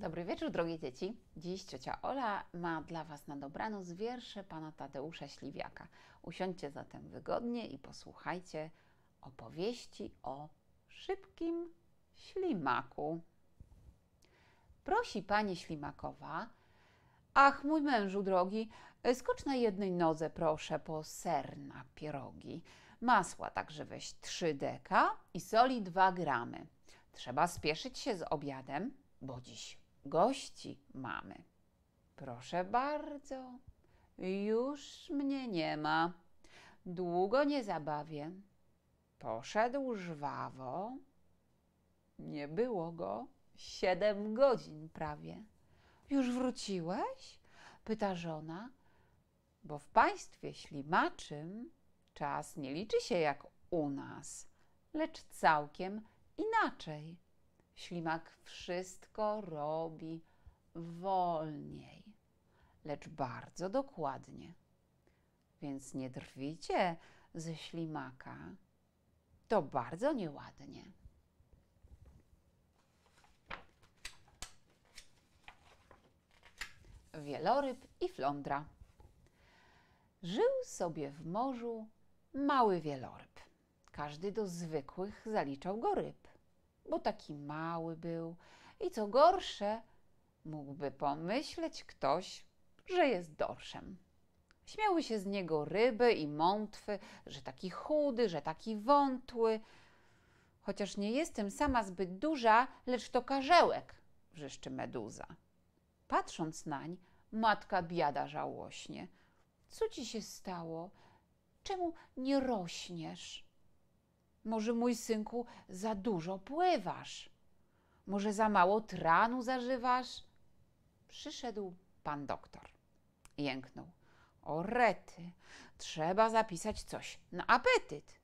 Dobry wieczór, drogie dzieci. Dziś ciocia Ola ma dla Was na dobranoc wiersze pana Tadeusza Śliwiaka. Usiądźcie zatem wygodnie i posłuchajcie opowieści o szybkim ślimaku. Prosi pani ślimakowa, ach mój mężu drogi, skocz na jednej nodze proszę po ser na pierogi. Masła także weź trzy deka i soli dwa gramy. Trzeba spieszyć się z obiadem, bo dziś Gości mamy. Proszę bardzo, już mnie nie ma. Długo nie zabawię. Poszedł żwawo. Nie było go siedem godzin prawie. Już wróciłeś? pyta żona, bo w państwie ślimaczym czas nie liczy się jak u nas, lecz całkiem inaczej. Ślimak wszystko robi wolniej, lecz bardzo dokładnie. Więc nie drwicie ze ślimaka. To bardzo nieładnie. Wieloryb i flądra. Żył sobie w morzu mały wieloryb. Każdy do zwykłych zaliczał go ryb bo taki mały był i co gorsze, mógłby pomyśleć ktoś, że jest dorszem. Śmiały się z niego ryby i mątwy, że taki chudy, że taki wątły. Chociaż nie jestem sama zbyt duża, lecz to karzełek, wrzeszczy meduza. Patrząc nań, matka biada żałośnie. Co ci się stało? Czemu nie rośniesz? Może mój synku za dużo pływasz? Może za mało tranu zażywasz? Przyszedł pan doktor. Jęknął. O rety, trzeba zapisać coś na apetyt.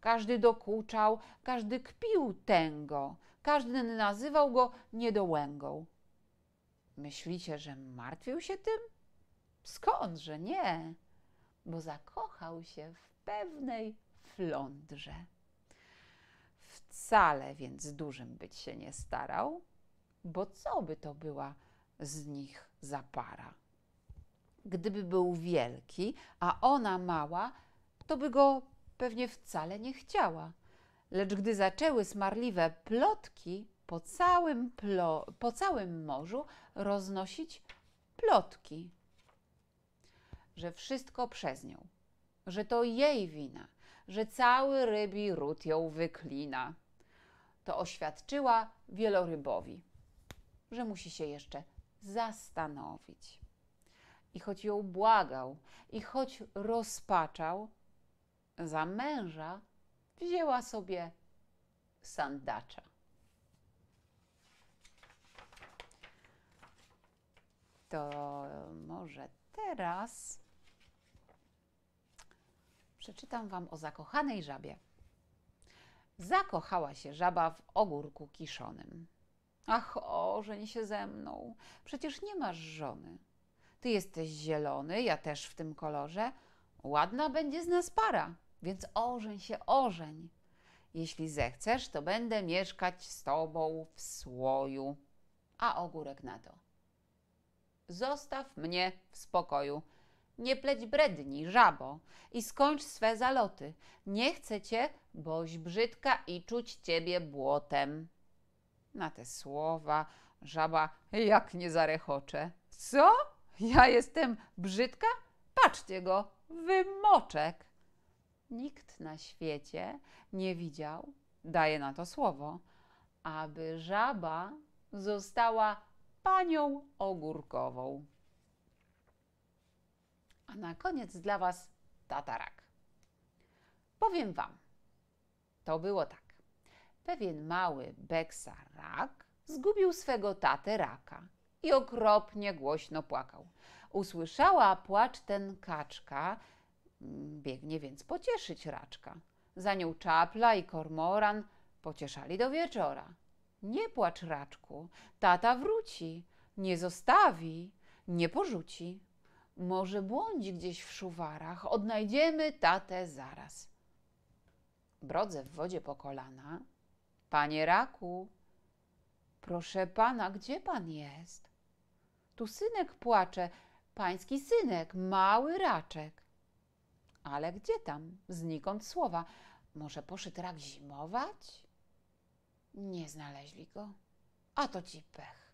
Każdy dokuczał, każdy kpił tęgo, każdy nazywał go niedołęgą. Myślicie, że martwił się tym? Skądże nie? Bo zakochał się w pewnej flądrze wcale więc dużym być się nie starał, bo co by to była z nich za para? Gdyby był wielki, a ona mała, to by go pewnie wcale nie chciała. Lecz gdy zaczęły smarliwe plotki po całym, plo, po całym morzu roznosić plotki, że wszystko przez nią, że to jej wina, że cały rybi ród ją wyklina to oświadczyła wielorybowi, że musi się jeszcze zastanowić. I choć ją błagał, i choć rozpaczał, za męża wzięła sobie sandacza. To może teraz przeczytam Wam o zakochanej żabie. Zakochała się żaba w ogórku kiszonym. Ach, ożeń się ze mną. Przecież nie masz żony. Ty jesteś zielony, ja też w tym kolorze. Ładna będzie z nas para, więc ożeń się, ożeń. Jeśli zechcesz, to będę mieszkać z tobą w słoju. A ogórek na to. Zostaw mnie w spokoju nie pleć bredni, żabo, i skończ swe zaloty. Nie chcę cię, boś brzydka i czuć ciebie błotem. Na te słowa żaba jak nie zarechocze. Co? Ja jestem brzydka? Patrzcie go, wymoczek. Nikt na świecie nie widział, daje na to słowo, aby żaba została panią ogórkową. A na koniec dla Was tatarak. Powiem Wam, to było tak. Pewien mały beksa rak zgubił swego tatę raka i okropnie głośno płakał. Usłyszała płacz ten kaczka, mm, biegnie więc pocieszyć raczka. Za nią czapla i kormoran pocieszali do wieczora. Nie płacz raczku, tata wróci, nie zostawi, nie porzuci. Może błądzi gdzieś w szuwarach, odnajdziemy tatę zaraz. Brodze w wodzie po kolana. Panie raku, proszę pana, gdzie pan jest? Tu synek płacze, pański synek, mały raczek. Ale gdzie tam? Znikąd słowa. Może poszedł rak zimować? Nie znaleźli go. A to ci pech.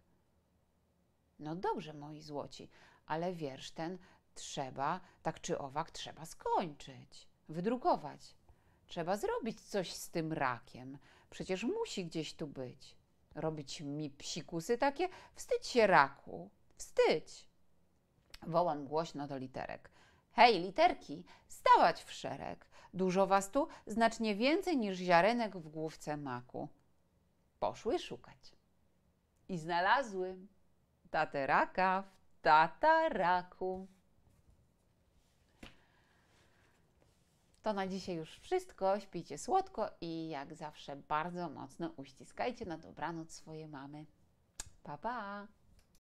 No dobrze, moi złoci, ale wiersz ten trzeba, tak czy owak, trzeba skończyć, wydrukować. Trzeba zrobić coś z tym rakiem. Przecież musi gdzieś tu być. Robić mi psikusy takie? Wstydź się raku, wstydź. Wołam głośno do literek. Hej, literki, stawać w szereg. Dużo was tu, znacznie więcej niż ziarenek w główce maku. Poszły szukać. I znalazły tatę raka tata To na dzisiaj już wszystko. Śpijcie słodko i jak zawsze bardzo mocno uściskajcie na dobranoc swoje mamy. Pa, pa!